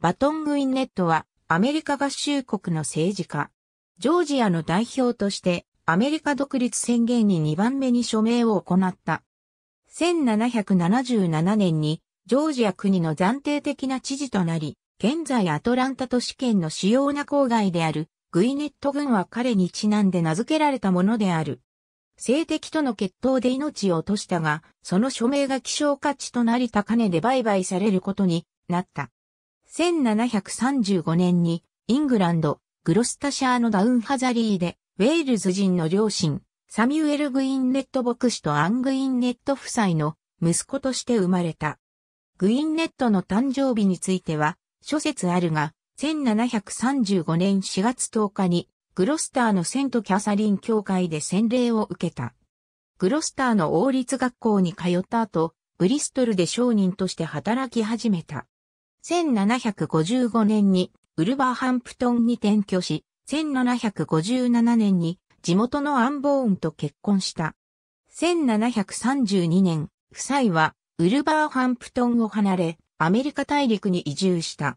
バトン・グインネットはアメリカ合衆国の政治家。ジョージアの代表としてアメリカ独立宣言に2番目に署名を行った。1777年にジョージア国の暫定的な知事となり、現在アトランタ都市圏の主要な郊外であるグイネット軍は彼にちなんで名付けられたものである。性的との決闘で命を落としたが、その署名が希少価値となり高値で売買されることになった。1735年にイングランド、グロスタシャーのダウンハザリーで、ウェールズ人の両親、サミュエル・グインネット牧師とアン・グインネット夫妻の息子として生まれた。グインネットの誕生日については、諸説あるが、1735年4月10日に、グロスターのセント・キャサリン教会で洗礼を受けた。グロスターの王立学校に通った後、ブリストルで商人として働き始めた。1755年にウルバーハンプトンに転居し、1757年に地元のアンボーンと結婚した。1732年、夫妻はウルバーハンプトンを離れ、アメリカ大陸に移住した。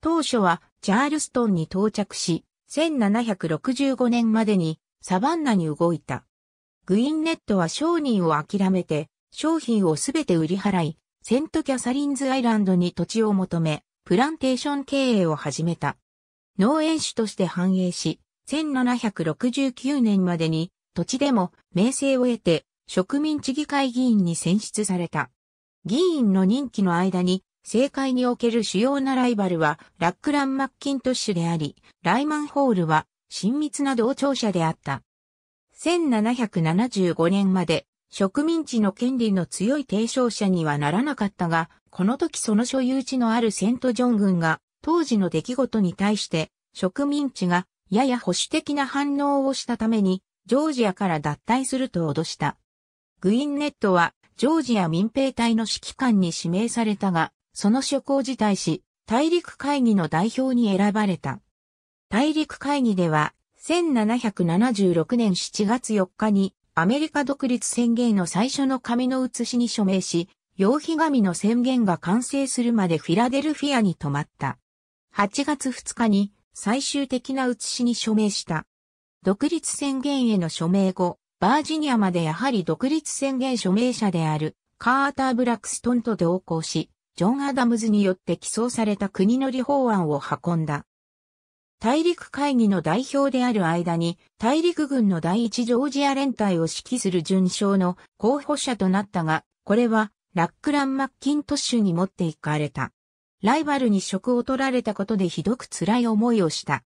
当初はチャールストンに到着し、1765年までにサバンナに動いた。グインネットは商人を諦めて、商品をすべて売り払い、セントキャサリンズアイランドに土地を求め、プランテーション経営を始めた。農園主として繁栄し、1769年までに土地でも名声を得て植民地議会議員に選出された。議員の任期の間に政界における主要なライバルはラックラン・マッキントッシュであり、ライマンホールは親密な同調者であった。1775年まで植民地の権利の強い提唱者にはならなかったが、この時その所有地のあるセントジョン軍が当時の出来事に対して植民地がやや保守的な反応をしたためにジョージアから脱退すると脅した。グインネットはジョージア民兵隊の指揮官に指名されたが、その職を辞退し、大陸会議の代表に選ばれた。大陸会議では、1776年7月4日にアメリカ独立宣言の最初の紙の写しに署名し、用紙紙の宣言が完成するまでフィラデルフィアに泊まった。8月2日に最終的な写しに署名した。独立宣言への署名後、バージニアまでやはり独立宣言署名者であるカーター・ブラックストンと同行し、ジョン・アダムズによって起草された国の理法案を運んだ。大陸会議の代表である間に、大陸軍の第一ジョージア連隊を指揮する順将の候補者となったが、これは、ラックラン・マッキントッシュに持っていかれた。ライバルに職を取られたことでひどく辛い思いをした。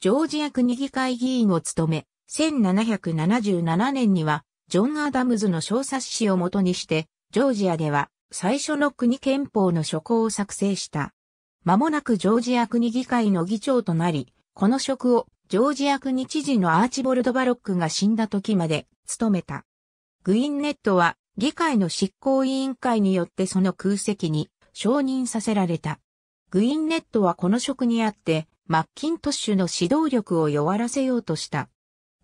ジョージア国議会議員を務め、1777年には、ジョン・アダムズの小冊子をもとにして、ジョージアでは最初の国憲法の書稿を作成した。間もなくジョージア国議会の議長となり、この職をジョージア国知事のアーチボルド・バロックが死んだ時まで務めた。グインネットは議会の執行委員会によってその空席に承認させられた。グインネットはこの職にあって、マッキントッシュの指導力を弱らせようとした。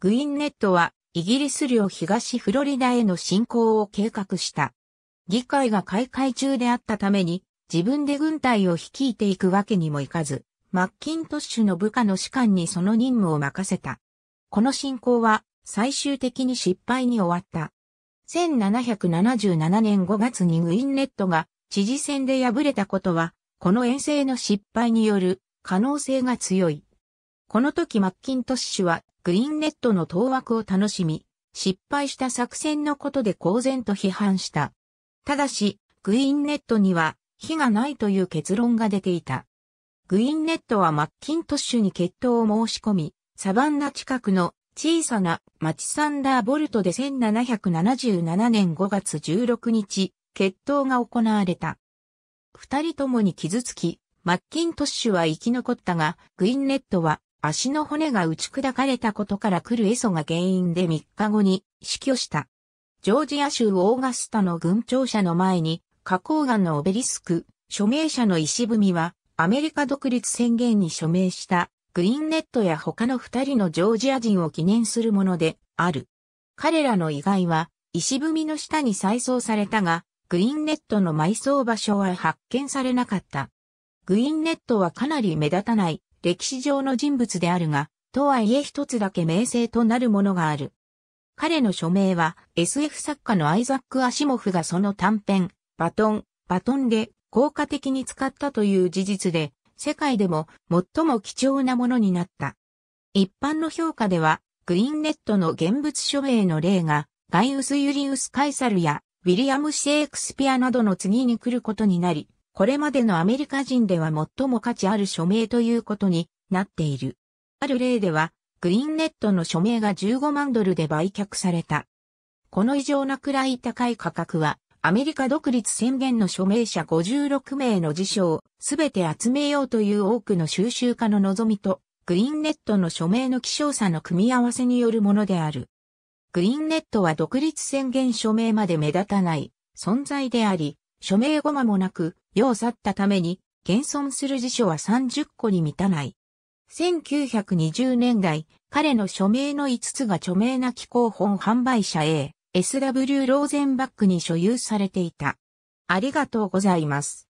グインネットはイギリス領東フロリダへの侵攻を計画した。議会が開会中であったために自分で軍隊を率いていくわけにもいかず、マッキントッシュの部下の士官にその任務を任せた。この進行は最終的に失敗に終わった。1777年5月にグインネットが知事選で敗れたことは、この遠征の失敗による可能性が強い。この時マッキントッシュはグインネットの当枠を楽しみ、失敗した作戦のことで公然と批判した。ただし、グインネットには火がないという結論が出ていた。グインネットはマッキントッシュに決闘を申し込み、サバンナ近くの小さな町サンダーボルトで1777年5月16日、決闘が行われた。二人ともに傷つき、マッキントッシュは生き残ったが、グインネットは足の骨が打ち砕かれたことから来るエソが原因で3日後に死去した。ジョージア州オーガスタの軍庁舎の前に花崗岩のオベリスク、署名者の石踏みは、アメリカ独立宣言に署名した、グリーンネットや他の二人のジョージア人を記念するもので、ある。彼らの遺骸は、石踏みの下に再装されたが、グリーンネットの埋葬場所は発見されなかった。グリーンネットはかなり目立たない歴史上の人物であるが、とはいえ一つだけ名声となるものがある。彼の署名は SF 作家のアイザック・アシモフがその短編、バトン、バトンで効果的に使ったという事実で、世界でも最も貴重なものになった。一般の評価では、グリーンネットの現物署名の例が、ガイウス・ユリウス・カイサルや、ウィリアム・シェイクスピアなどの次に来ることになり、これまでのアメリカ人では最も価値ある署名ということになっている。ある例では、グリーンネットの署名が15万ドルで売却された。この異常なくらい高い価格は、アメリカ独立宣言の署名者56名の辞書をすべて集めようという多くの収集家の望みと、グリーンネットの署名の希少さの組み合わせによるものである。グリーンネットは独立宣言署名まで目立たない存在であり、署名後間もなく、世を去ったために、現存する辞書は30個に満たない。1920年代、彼の署名の5つが著名な気候本販売者 A、SW ローゼンバックに所有されていた。ありがとうございます。